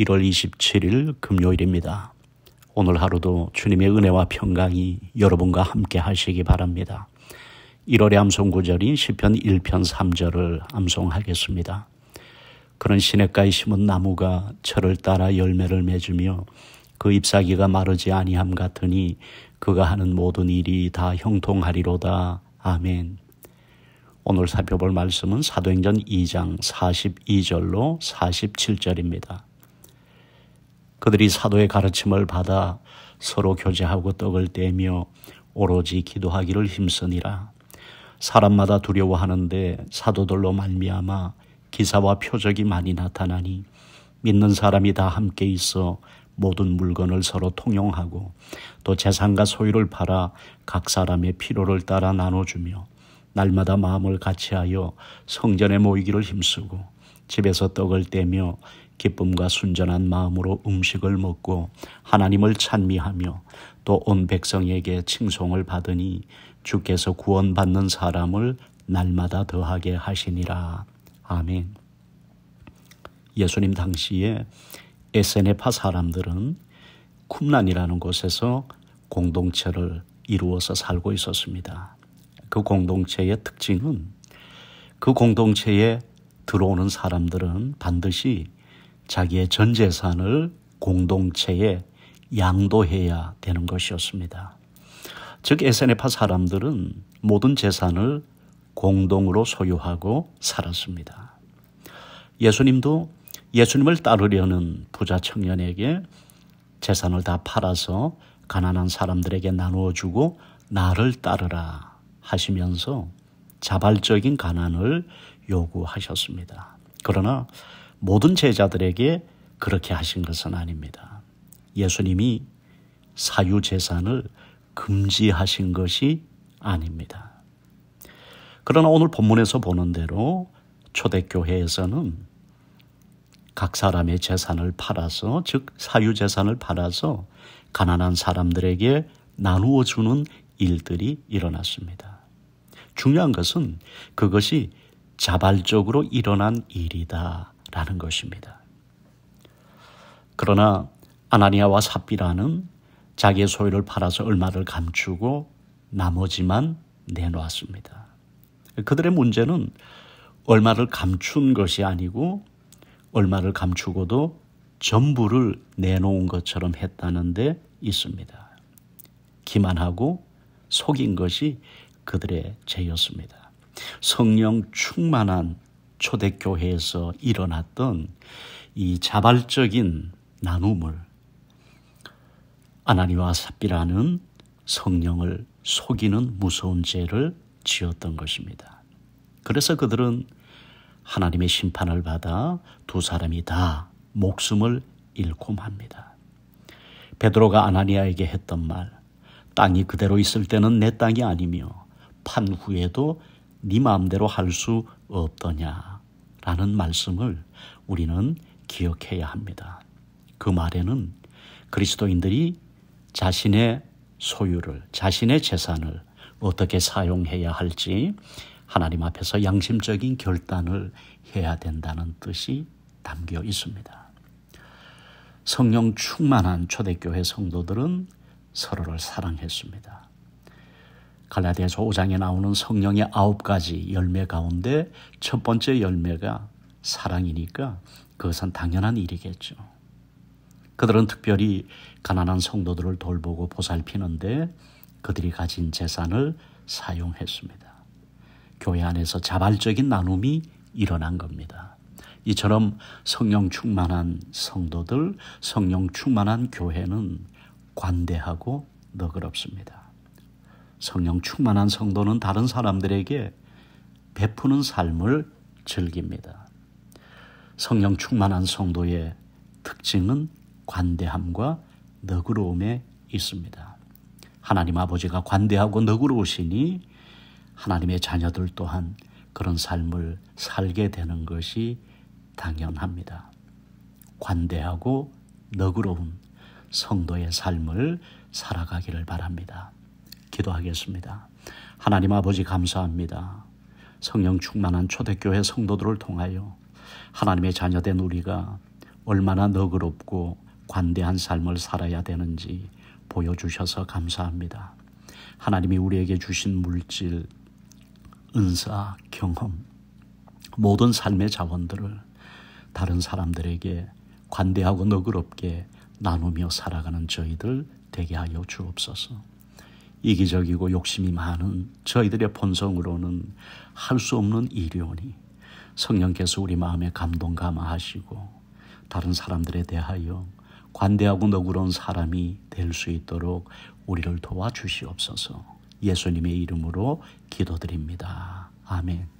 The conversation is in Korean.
1월 27일 금요일입니다. 오늘 하루도 주님의 은혜와 평강이 여러분과 함께 하시기 바랍니다. 1월의 암송 구절인 시편 1편 3절을 암송하겠습니다. 그런 시냇가에 심은 나무가 철을 따라 열매를 맺으며 그 잎사귀가 마르지 아니함 같으니 그가 하는 모든 일이 다 형통하리로다. 아멘. 오늘 살펴볼 말씀은 사도행전 2장 42절로 47절입니다. 그들이 사도의 가르침을 받아 서로 교제하고 떡을 떼며 오로지 기도하기를 힘쓰니라. 사람마다 두려워하는데 사도들로 말미암아 기사와 표적이 많이 나타나니 믿는 사람이 다 함께 있어 모든 물건을 서로 통용하고 또 재산과 소유를 팔아 각 사람의 필요를 따라 나눠주며 날마다 마음을 같이하여 성전에 모이기를 힘쓰고 집에서 떡을 떼며 기쁨과 순전한 마음으로 음식을 먹고 하나님을 찬미하며 또 온 백성에게 칭송을 받으니 주께서 구원받는 사람을 날마다 더하게 하시니라. 아멘. 예수님 당시에 에세네파 사람들은 쿰란이라는 곳에서 공동체를 이루어서 살고 있었습니다. 그 공동체의 특징은 그 공동체에 들어오는 사람들은 반드시 자기의 전 재산을 공동체에 양도해야 되는 것이었습니다. 즉 에세네파 사람들은 모든 재산을 공동으로 소유하고 살았습니다. 예수님도 예수님을 따르려는 부자 청년에게 재산을 다 팔아서 가난한 사람들에게 나누어 주고 나를 따르라 하시면서 자발적인 가난을 요구하셨습니다. 그러나 모든 제자들에게 그렇게 하신 것은 아닙니다. 예수님이 사유재산을 금지하신 것이 아닙니다. 그러나 오늘 본문에서 보는 대로 초대교회에서는 각 사람의 재산을 팔아서, 즉, 사유재산을 팔아서 가난한 사람들에게 나누어 주는 일들이 일어났습니다. 중요한 것은 그것이 자발적으로 일어난 일이다. 라는 것입니다. 그러나 아나니아와 삽비라는 자기의 소유를 팔아서 얼마를 감추고 나머지만 내놓았습니다. 그들의 문제는 얼마를 감춘 것이 아니고 얼마를 감추고도 전부를 내놓은 것처럼 했다는데 있습니다. 기만하고 속인 것이 그들의 죄였습니다. 성령 충만한 초대교회에서 일어났던 이 자발적인 나눔을 아나니와 삽비라는 성령을 속이는 무서운 죄를 지었던 것입니다. 그래서 그들은 하나님의 심판을 받아 두 사람이 다 목숨을 잃고 맙니다. 베드로가 아나니아에게 했던 말, 땅이 그대로 있을 때는 내 땅이 아니며 판 후에도 네 마음대로 할 수 없더냐라는 말씀을 우리는 기억해야 합니다. 그 말에는 그리스도인들이 자신의 소유를, 자신의 재산을 어떻게 사용해야 할지 하나님 앞에서 양심적인 결단을 해야 된다는 뜻이 담겨 있습니다. 성령 충만한 초대교회 성도들은 서로를 사랑했습니다. 갈라디아서 5장에 나오는 성령의 아홉 가지 열매 가운데 첫 번째 열매가 사랑이니까 그것은 당연한 일이겠죠. 그들은 특별히 가난한 성도들을 돌보고 보살피는데 그들이 가진 재산을 사용했습니다. 교회 안에서 자발적인 나눔이 일어난 겁니다. 이처럼 성령 충만한 성도들, 성령 충만한 교회는 관대하고 너그럽습니다. 성령 충만한 성도는 다른 사람들에게 베푸는 삶을 즐깁니다. 성령 충만한 성도의 특징은 관대함과 너그러움에 있습니다. 하나님 아버지가 관대하고 너그러우시니 하나님의 자녀들 또한 그런 삶을 살게 되는 것이 당연합니다. 관대하고 너그러운 성도의 삶을 살아가기를 바랍니다. 기도하겠습니다. 하나님 아버지 감사합니다. 성령 충만한 초대교회 성도들을 통하여 하나님의 자녀된 우리가 얼마나 너그럽고 관대한 삶을 살아야 되는지 보여주셔서 감사합니다. 하나님이 우리에게 주신 물질, 은사, 경험, 모든 삶의 자원들을 다른 사람들에게 관대하고 너그럽게 나누며 살아가는 저희들 되게 하여 주옵소서. 이기적이고 욕심이 많은 저희들의 본성으로는 할 수 없는 일이오니 성령께서 우리 마음에 감동 감화하시고 다른 사람들에 대하여 관대하고 너그러운 사람이 될 수 있도록 우리를 도와주시옵소서 예수님의 이름으로 기도드립니다. 아멘.